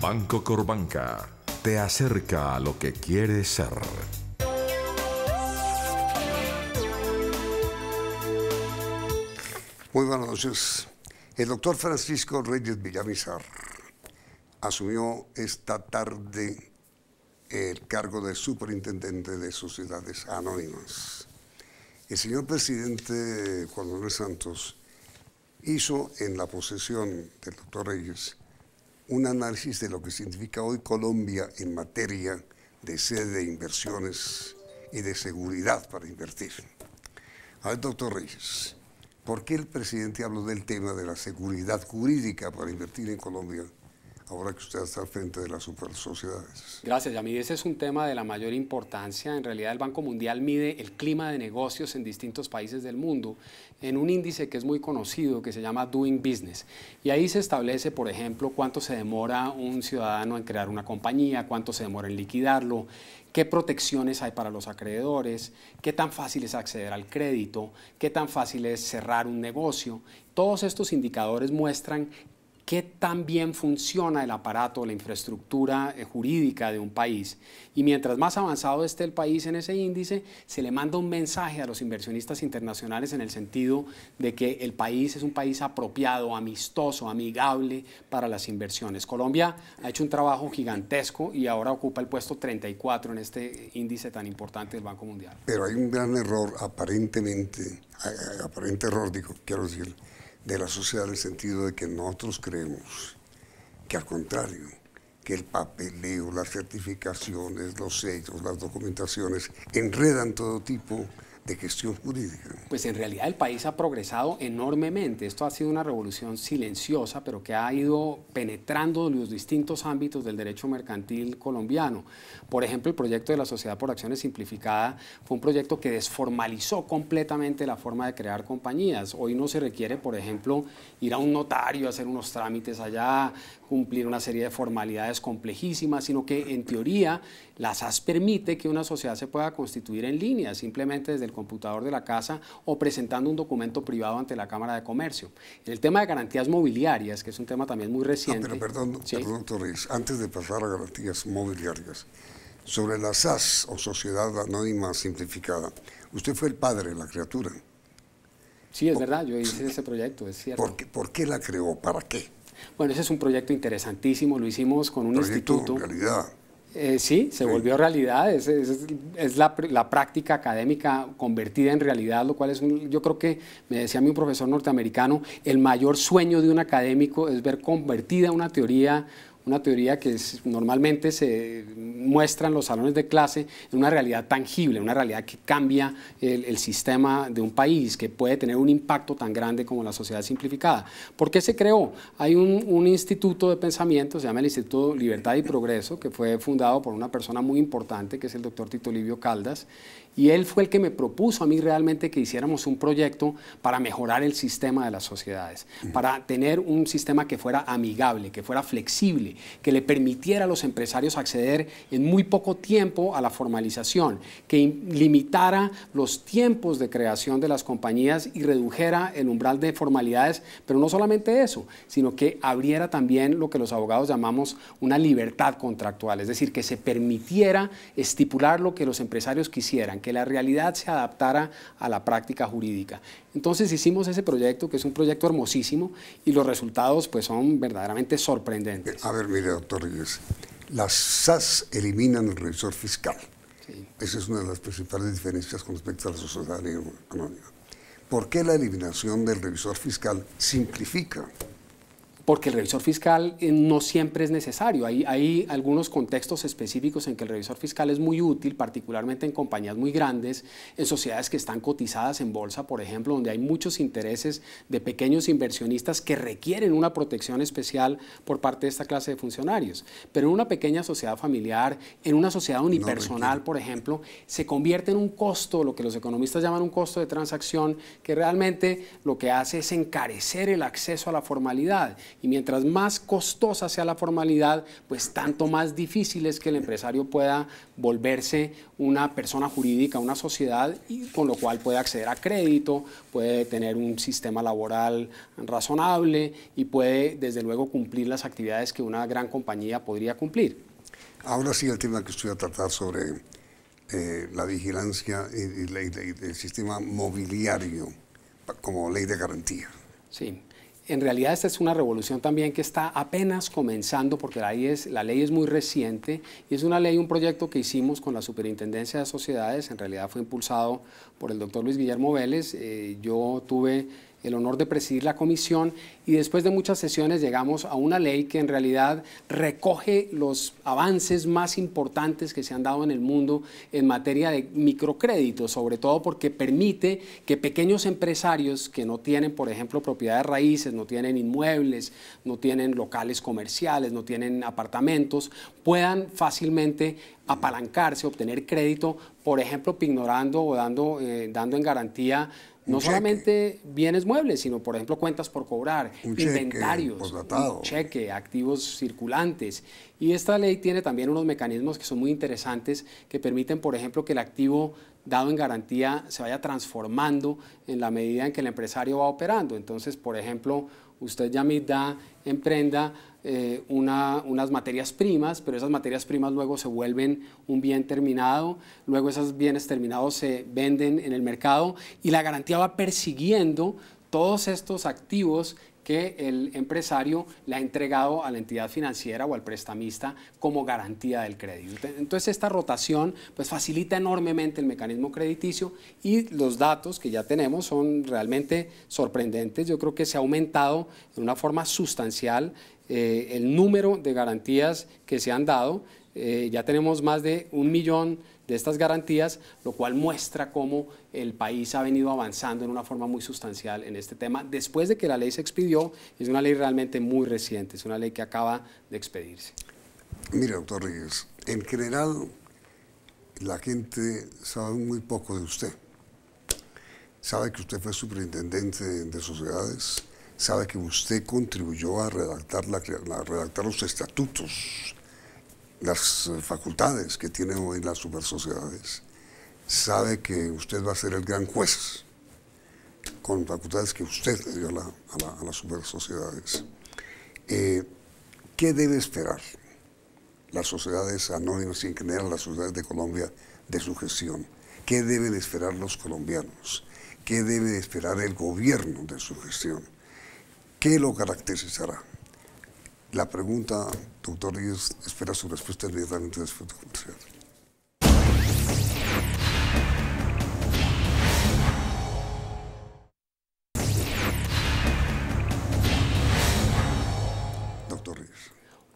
Banco Corbanca te acerca a lo que quieres ser. Muy buenas noches. El doctor Francisco Reyes Villamizar asumió esta tarde el cargo de superintendente de sociedades anónimas. El señor presidente Juan Luis Santos hizo en la posesión del doctor Reyes un análisis de lo que significa hoy Colombia en materia de sede de inversiones y de seguridad para invertir. A ver, doctor Reyes, ¿por qué el presidente habló del tema de la seguridad jurídica para invertir en Colombia ahora que usted está al frente de las super sociedades. Gracias, Yamid. Ese es un tema de la mayor importancia. En realidad, el Banco Mundial mide el clima de negocios en distintos países del mundo en un índice que es muy conocido que se llama Doing Business. Y ahí se establece, por ejemplo, cuánto se demora un ciudadano en crear una compañía, cuánto se demora en liquidarlo, qué protecciones hay para los acreedores, qué tan fácil es acceder al crédito, qué tan fácil es cerrar un negocio. Todos estos indicadores muestran qué tan bien funciona el aparato, la infraestructura eh, jurídica de un país. Y mientras más avanzado esté el país en ese índice, se le manda un mensaje a los inversionistas internacionales en el sentido de que el país es un país apropiado, amistoso, amigable para las inversiones. Colombia ha hecho un trabajo gigantesco y ahora ocupa el puesto 34 en este índice tan importante del Banco Mundial. Pero hay un gran error aparentemente, eh, eh, aparente error, digo, quiero decir de la sociedad en el sentido de que nosotros creemos que al contrario, que el papeleo, las certificaciones, los sellos, las documentaciones enredan todo tipo de gestión jurídica. Pues en realidad el país ha progresado enormemente. Esto ha sido una revolución silenciosa, pero que ha ido penetrando los distintos ámbitos del derecho mercantil colombiano. Por ejemplo, el proyecto de la Sociedad por Acciones Simplificada fue un proyecto que desformalizó completamente la forma de crear compañías. Hoy no se requiere, por ejemplo, ir a un notario, hacer unos trámites allá, cumplir una serie de formalidades complejísimas, sino que en teoría las AS permite que una sociedad se pueda constituir en línea, simplemente desde el computador de la casa o presentando un documento privado ante la Cámara de Comercio. El tema de garantías mobiliarias, que es un tema también muy ah, reciente. pero perdón, perdón, Torres, antes de pasar a garantías mobiliarias, sobre la SAS o Sociedad Anónima Simplificada, usted fue el padre de la criatura. Sí, es verdad, yo hice ese proyecto, es cierto. ¿Por qué, la creó? ¿Para qué? Bueno, ese es un proyecto interesantísimo, lo hicimos con un instituto. En realidad eh, sí, se volvió realidad, es, la, práctica académica convertida en realidad, lo cual es, yo creo que, me decía mi profesor norteamericano, el mayor sueño de un académico es ver convertida una teoría una teoría que normalmente se muestra en los salones de clase, en una realidad tangible, una realidad que cambia el, sistema de un país, que puede tener un impacto tan grande como la sociedad simplificada. ¿Por qué se creó? Hay un, un instituto de pensamiento, se llama el Instituto Libertad y Progreso, que fue fundado por una persona muy importante, que es el doctor Tito Livio Caldas, y él fue el que me propuso a mí realmente que hiciéramos un proyecto para mejorar el sistema de las sociedades, para tener un sistema que fuera amigable, que fuera flexible, que le permitiera a los empresarios acceder en muy poco tiempo a la formalización, que limitara los tiempos de creación de las compañías y redujera el umbral de formalidades, pero no solamente eso, sino que abriera también lo que los abogados llamamos una libertad contractual, es decir, que se permitiera estipular lo que los empresarios quisieran, que la realidad se adaptara a la práctica jurídica. Entonces hicimos ese proyecto, que es un proyecto hermosísimo, y los resultados pues, son verdaderamente sorprendentes. A ver, mire, doctor Reyes, las SAS eliminan el revisor fiscal. Sí. Esa es una de las principales diferencias con respecto a la sociedad económica. ¿Por qué la eliminación del revisor fiscal simplifica porque el revisor fiscal eh, no siempre es necesario. Hay, hay algunos contextos específicos en que el revisor fiscal es muy útil, particularmente en compañías muy grandes, en sociedades que están cotizadas en bolsa, por ejemplo, donde hay muchos intereses de pequeños inversionistas que requieren una protección especial por parte de esta clase de funcionarios. Pero en una pequeña sociedad familiar, en una sociedad unipersonal, por ejemplo, se convierte en un costo, lo que los economistas llaman un costo de transacción, que realmente lo que hace es encarecer el acceso a la formalidad y mientras más costosa sea la formalidad, pues tanto más difícil es que el empresario pueda volverse una persona jurídica, una sociedad, y con lo cual puede acceder a crédito, puede tener un sistema laboral razonable y puede, desde luego, cumplir las actividades que una gran compañía podría cumplir. Ahora sí el tema que estoy a tratar sobre eh, la vigilancia y, el sistema mobiliario como ley de garantía. Sí en realidad esta es una revolución también que está apenas comenzando porque la ley, es, la ley es muy reciente y es una ley, un proyecto que hicimos con la Superintendencia de Sociedades, en realidad fue impulsado por el doctor Luis Guillermo Vélez, eh, yo tuve el honor de presidir la comisión y después de muchas sesiones llegamos a una ley que en realidad recoge los avances más importantes que se han dado en el mundo en materia de microcrédito, sobre todo porque permite que pequeños empresarios que no tienen, por ejemplo, propiedades raíces, no tienen inmuebles, no tienen locales comerciales, no tienen apartamentos, puedan fácilmente apalancarse, obtener crédito, por ejemplo, pignorando o dando, eh, dando en garantía no solamente bienes muebles, sino por ejemplo cuentas por cobrar, inventarios, cheque, cheque, activos circulantes. Y esta ley tiene también unos mecanismos que son muy interesantes que permiten, por ejemplo, que el activo dado en garantía se vaya transformando en la medida en que el empresario va operando. Entonces, por ejemplo, usted ya me da emprenda eh, unas materias primas, pero esas materias primas luego se vuelven un bien terminado, luego esos bienes terminados se venden en el mercado y la garantía va persiguiendo todos estos activos que el empresario le ha entregado a la entidad financiera o al prestamista como garantía del crédito. Entonces esta rotación pues facilita enormemente el mecanismo crediticio y los datos que ya tenemos son realmente sorprendentes. Yo creo que se ha aumentado de una forma sustancial eh, el número de garantías que se han dado. Eh, ya tenemos más de un millón de estas garantías, lo cual muestra cómo el país ha venido avanzando en una forma muy sustancial en este tema después de que la ley se expidió. Es una ley realmente muy reciente, es una ley que acaba de expedirse. Mire, doctor Ríguez, en general la gente sabe muy poco de usted. Sabe que usted fue superintendente de sociedades, sabe que usted contribuyó a redactar, la, a redactar los estatutos las eh, facultades que tienen hoy las sociedades sabe que usted va a ser el gran juez con facultades que usted le dio a, las supersociedades. sociedades eh, ¿Qué debe esperar las sociedades anónimas y en general las sociedades de Colombia de su gestión? ¿Qué deben esperar los colombianos? ¿Qué debe esperar el gobierno de su gestión? ¿Qué lo caracterizará? La pregunta, doctor Ríos, espera su respuesta inmediatamente después de comercial. Doctor Ríos.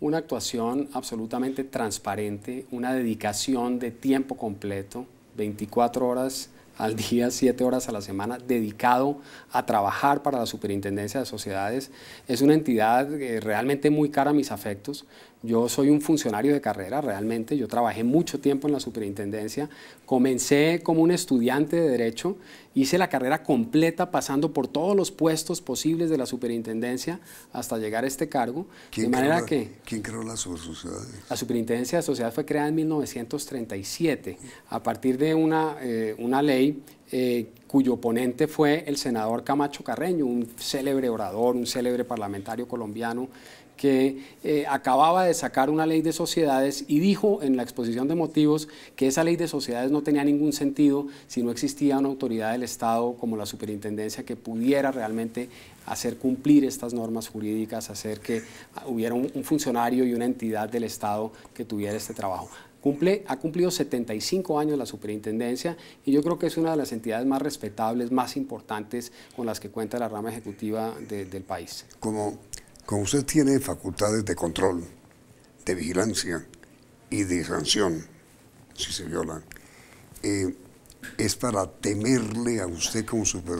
Una actuación absolutamente transparente, una dedicación de tiempo completo, 24 horas al día, siete horas a la semana, dedicado a trabajar para la Superintendencia de Sociedades. Es una entidad eh, realmente muy cara a mis afectos. Yo soy un funcionario de carrera realmente, yo trabajé mucho tiempo en la superintendencia, comencé como un estudiante de derecho, hice la carrera completa pasando por todos los puestos posibles de la superintendencia hasta llegar a este cargo. ¿Quién de manera creó la, que ¿Quién creó la sociedad? La superintendencia de sociedad fue creada en 1937 a partir de una, eh, una ley eh, cuyo oponente fue el senador Camacho Carreño, un célebre orador, un célebre parlamentario colombiano que eh, acababa de sacar una ley de sociedades y dijo en la exposición de motivos que esa ley de sociedades no tenía ningún sentido si no existía una autoridad del Estado como la superintendencia que pudiera realmente hacer cumplir estas normas jurídicas, hacer que hubiera un, funcionario y una entidad del Estado que tuviera este trabajo. Cumple, ha cumplido 75 años la superintendencia y yo creo que es una de las entidades más respetables, más importantes con las que cuenta la rama ejecutiva del país. Como como usted tiene facultades de control, de vigilancia y de sanción, si se viola, eh, ¿Es para temerle a usted como super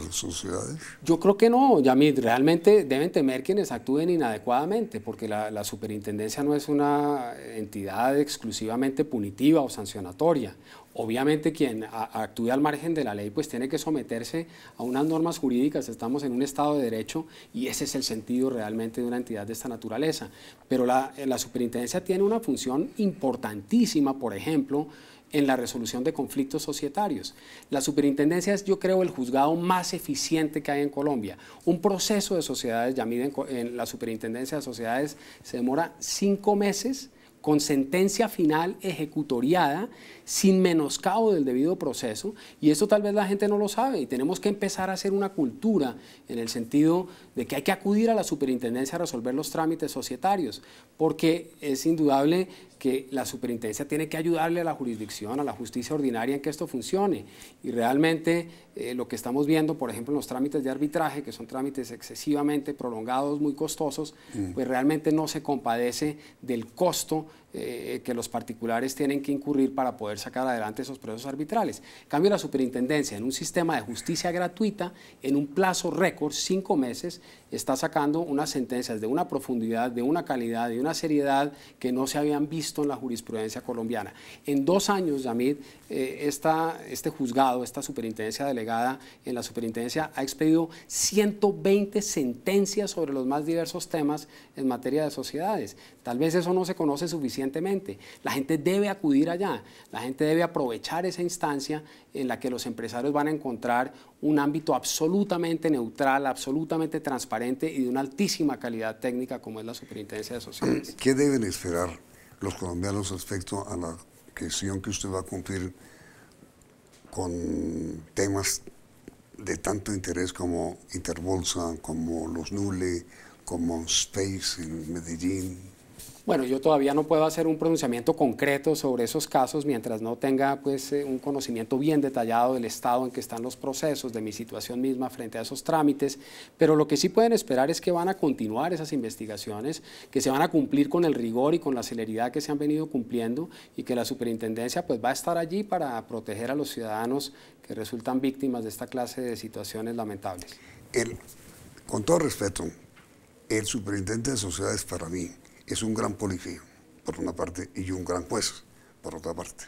Yo creo que no, Yamid. Realmente deben temer quienes actúen inadecuadamente, porque la, superintendencia no es una entidad exclusivamente punitiva o sancionatoria. Obviamente quien actúe al margen de la ley pues tiene que someterse a unas normas jurídicas, estamos en un Estado de Derecho y ese es el sentido realmente de una entidad de esta naturaleza. Pero la, la superintendencia tiene una función importantísima, por ejemplo, en la resolución de conflictos societarios. La superintendencia es, yo creo, el juzgado más eficiente que hay en Colombia. Un proceso de sociedades, ya miden en la superintendencia de sociedades, se demora cinco meses con sentencia final ejecutoriada sin menoscabo del debido proceso y eso tal vez la gente no lo sabe y tenemos que empezar a hacer una cultura en el sentido de que hay que acudir a la superintendencia a resolver los trámites societarios porque es indudable que la superintendencia tiene que ayudarle a la jurisdicción, a la justicia ordinaria en que esto funcione y realmente eh, lo que estamos viendo, por ejemplo, en los trámites de arbitraje, que son trámites excesivamente prolongados, muy costosos, mm. pues realmente no se compadece del costo eh, que los particulares tienen que incurrir para poder sacar adelante esos procesos arbitrales. cambio, la superintendencia, en un sistema de justicia gratuita, en un plazo récord, cinco meses, está sacando unas sentencias de una profundidad, de una calidad, de una seriedad que no se habían visto en la jurisprudencia colombiana. En dos años, Yamid, eh, esta, este juzgado, esta superintendencia delegada en la superintendencia ha expedido 120 sentencias sobre los más diversos temas en materia de sociedades. Tal vez eso no se conoce suficientemente. La gente debe acudir allá. La la gente debe aprovechar esa instancia en la que los empresarios van a encontrar un ámbito absolutamente neutral, absolutamente transparente y de una altísima calidad técnica como es la Superintendencia de Sociedades. ¿Qué deben esperar los colombianos respecto a la gestión que usted va a cumplir con temas de tanto interés como Interbolsa, como los Nule, como Space en Medellín, bueno, yo todavía no puedo hacer un pronunciamiento concreto sobre esos casos mientras no tenga pues, eh, un conocimiento bien detallado del estado en que están los procesos, de mi situación misma frente a esos trámites, pero lo que sí pueden esperar es que van a continuar esas investigaciones, que se van a cumplir con el rigor y con la celeridad que se han venido cumpliendo y que la superintendencia pues, va a estar allí para proteger a los ciudadanos que resultan víctimas de esta clase de situaciones lamentables. con todo respeto, el superintendente de sociedades para mí, es un gran policía, por una parte, y un gran juez, por otra parte.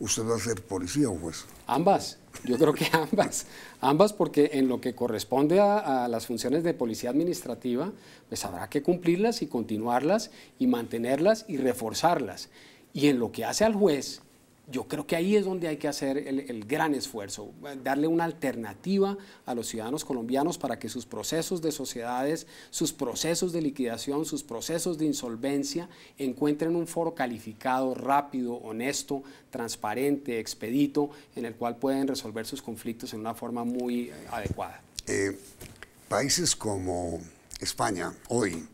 ¿Usted va a ser policía o juez? Ambas, yo creo que ambas. ambas porque en lo que corresponde a, a, las funciones de policía administrativa, pues habrá que cumplirlas y continuarlas y mantenerlas y reforzarlas. Y en lo que hace al juez, yo creo que ahí es donde hay que hacer el, gran esfuerzo, darle una alternativa a los ciudadanos colombianos para que sus procesos de sociedades, sus procesos de liquidación, sus procesos de insolvencia encuentren un foro calificado, rápido, honesto, transparente, expedito, en el cual pueden resolver sus conflictos en una forma muy adecuada. Eh, países como España hoy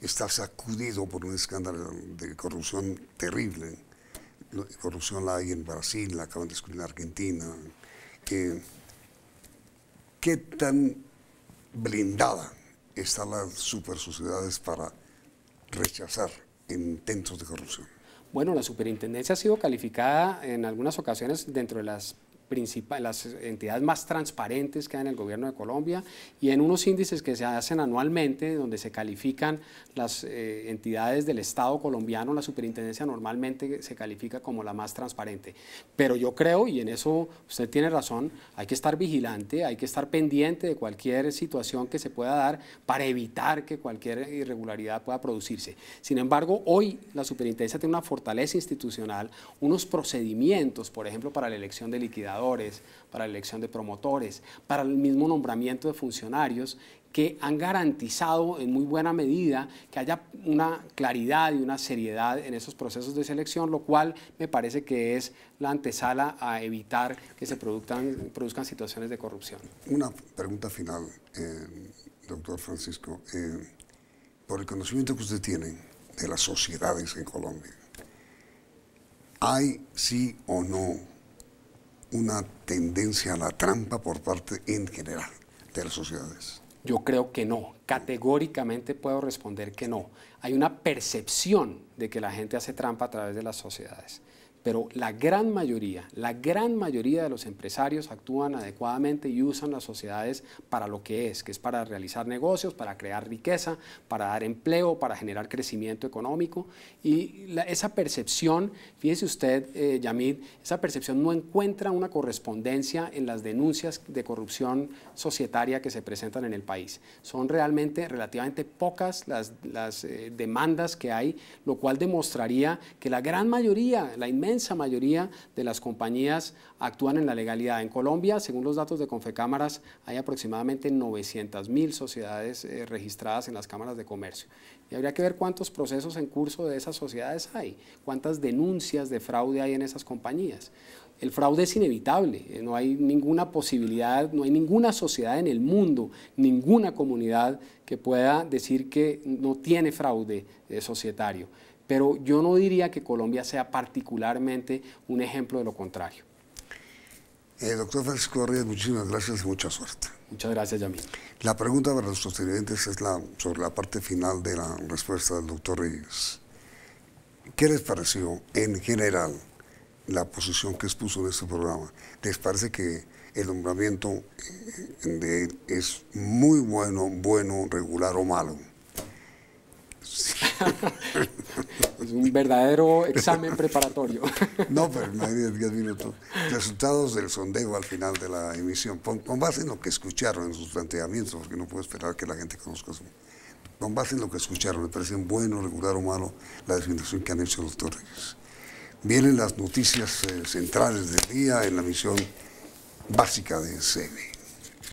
está sacudido por un escándalo de corrupción terrible corrupción la hay en Brasil, la acaban de descubrir en Argentina. ¿Qué tan blindada están las super sociedades para rechazar intentos de corrupción? Bueno, la superintendencia ha sido calificada en algunas ocasiones dentro de las las entidades más transparentes que hay en el gobierno de Colombia y en unos índices que se hacen anualmente donde se califican las eh, entidades del Estado colombiano, la superintendencia normalmente se califica como la más transparente. Pero yo creo, y en eso usted tiene razón, hay que estar vigilante, hay que estar pendiente de cualquier situación que se pueda dar para evitar que cualquier irregularidad pueda producirse. Sin embargo, hoy la superintendencia tiene una fortaleza institucional, unos procedimientos, por ejemplo, para la elección de liquidados para la elección de promotores, para el mismo nombramiento de funcionarios que han garantizado en muy buena medida que haya una claridad y una seriedad en esos procesos de selección, lo cual me parece que es la antesala a evitar que se produzcan, situaciones de corrupción. Una pregunta final, eh, doctor Francisco. Eh, por el conocimiento que usted tiene de las sociedades en Colombia, ¿hay sí o no una tendencia a la trampa por parte en general de las sociedades? Yo creo que no. Categóricamente puedo responder que no. Hay una percepción de que la gente hace trampa a través de las sociedades pero la gran mayoría, la gran mayoría de los empresarios actúan adecuadamente y usan las sociedades para lo que es, que es para realizar negocios, para crear riqueza, para dar empleo, para generar crecimiento económico. Y esa percepción, fíjese usted, eh, Yamid, esa percepción no encuentra una correspondencia en las denuncias de corrupción societaria que se presentan en el país. Son realmente relativamente pocas las, las eh, demandas que hay, lo cual demostraría que la gran mayoría, la inmensa inmensa mayoría de las compañías actúan en la legalidad. En Colombia, según los datos de Confecámaras, hay aproximadamente 900 mil sociedades eh, registradas en las cámaras de comercio. Y habría que ver cuántos procesos en curso de esas sociedades hay, cuántas denuncias de fraude hay en esas compañías. El fraude es inevitable, eh, no hay ninguna posibilidad, no hay ninguna sociedad en el mundo, ninguna comunidad que pueda decir que no tiene fraude eh, societario pero yo no diría que Colombia sea particularmente un ejemplo de lo contrario. Eh, doctor Francisco Ríos, muchísimas gracias y mucha suerte. Muchas gracias, Yamil. La pregunta para nuestros televidentes es la, sobre la parte final de la respuesta del doctor Reyes. ¿Qué les pareció en general la posición que expuso en este programa? ¿Les parece que el nombramiento eh, de él es muy bueno, bueno, regular o malo? es un verdadero examen preparatorio. no, pero no hay 10 minutos. Resultados del sondeo al final de la emisión, con, base en lo que escucharon en sus planteamientos, porque no puedo esperar que la gente conozca su... Con base en lo que escucharon, me parecen bueno, regular o malo la definición que han hecho los Torres. Vienen las noticias eh, centrales del día en la misión básica de CB.